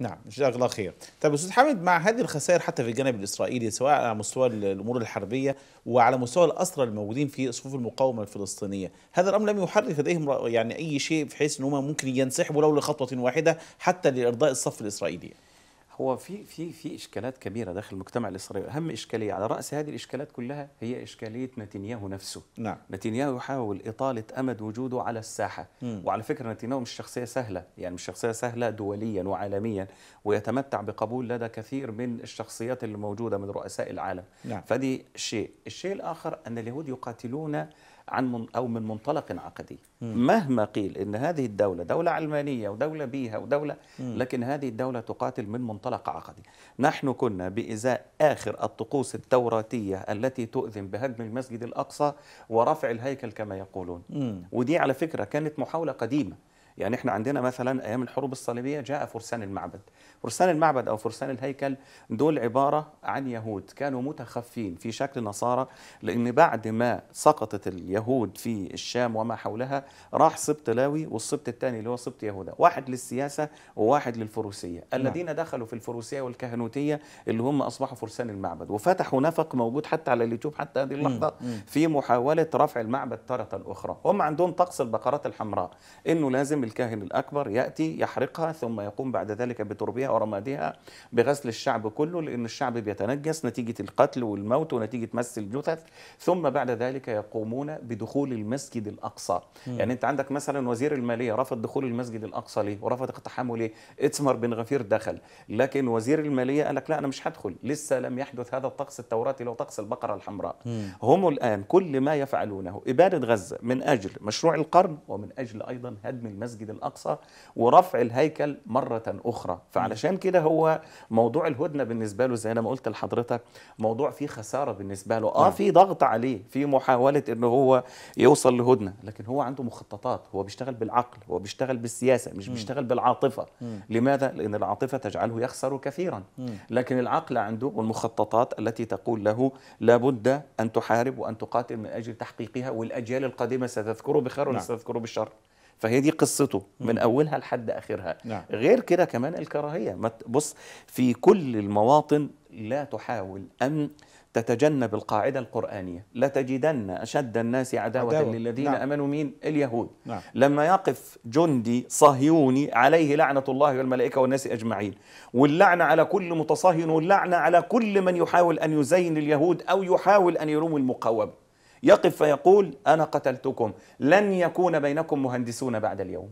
نعم جزاك الله خير طيب استاذ حامد مع هذه الخسائر حتى في الجانب الاسرائيلي سواء على مستوى الامور الحربيه وعلى مستوى الاسرى الموجودين في صفوف المقاومه الفلسطينيه هذا الامر لم يحرك لديهم يعني اي شيء بحيث ان هم ممكن ينسحبوا لو لخطوه واحده حتى لارضاء الصف الاسرائيلي هو في في في اشكالات كبيره داخل المجتمع الاسرائيلي، اهم اشكاليه على راس هذه الاشكالات كلها هي اشكاليه نتنياهو نفسه. نعم. نتنياهو يحاول اطاله امد وجوده على الساحه، م. وعلى فكره نتنياهو مش شخصيه سهله، يعني مش شخصيه سهله دوليا وعالميا، ويتمتع بقبول لدى كثير من الشخصيات اللي موجوده من رؤساء العالم. نعم. فدي شيء، الشيء الاخر ان اليهود يقاتلون عن من أو من منطلق عقدي مهما قيل أن هذه الدولة دولة علمانية ودولة بيها ودولة لكن هذه الدولة تقاتل من منطلق عقدي نحن كنا بإزاء آخر الطقوس التوراتية التي تؤذن بهدم المسجد الأقصى ورفع الهيكل كما يقولون ودي على فكرة كانت محاولة قديمة يعني احنا عندنا مثلا ايام الحروب الصليبيه جاء فرسان المعبد فرسان المعبد او فرسان الهيكل دول عباره عن يهود كانوا متخفين في شكل نصارى لان بعد ما سقطت اليهود في الشام وما حولها راح سبط لاوي والسبط الثاني اللي هو سبط يهوذا واحد للسياسه وواحد للفروسيه نعم. الذين دخلوا في الفروسيه والكهنوتيه اللي هم اصبحوا فرسان المعبد وفتحوا نفق موجود حتى على اليوتيوب حتى هذه اللحظه في محاوله رفع المعبد تاره اخرى هم عندهم طقس البقرات الحمراء انه لازم الكاهن الأكبر يأتي يحرقها ثم يقوم بعد ذلك بتربية ورمادها بغسل الشعب كله لأن الشعب بيتنجس نتيجة القتل والموت ونتيجة مس الجثث ثم بعد ذلك يقومون بدخول المسجد الأقصى مم. يعني أنت عندك مثلا وزير المالية رفض دخول المسجد الأقصى ليه ورفض اقتحامه ليه إتمر بن غفير دخل لكن وزير المالية قال لك لا أنا مش هدخل لسه لم يحدث هذا الطقس التوراتي لو طقس البقرة الحمراء مم. هم الآن كل ما يفعلونه إبادة غزة من أجل مشروع القرن ومن أجل أيضا هدم المسجد المسجد الأقصى ورفع الهيكل مرة أخرى فعلشان كده هو موضوع الهدنة بالنسبة له زي ما قلت لحضرتك موضوع فيه خسارة بالنسبة له آه نعم. في ضغط عليه في محاولة إن هو يوصل لهدنة لكن هو عنده مخططات هو بيشتغل بالعقل هو بيشتغل بالسياسة مش بيشتغل بالعاطفة لماذا؟ لأن العاطفة تجعله يخسر كثيرا لكن العقل عنده والمخططات التي تقول له لابد أن تحارب وأن تقاتل من أجل تحقيقها والأجيال القادمة ستذكره بخير ولا نعم. ستذكره بالشر فهي دي قصته من اولها لحد اخرها نعم. غير كده كمان الكراهيه بص في كل المواطن لا تحاول ان تتجنب القاعدة القرآنية لتجدن أشد الناس عداوة, عداوة. للذين نعم. أمنوا مين اليهود نعم. لما يقف جندي صهيوني عليه لعنة الله والملائكة والناس أجمعين واللعنة على كل متصهين واللعنة على كل من يحاول أن يزين اليهود أو يحاول أن يروم المقاومة يقف فيقول أنا قتلتكم لن يكون بينكم مهندسون بعد اليوم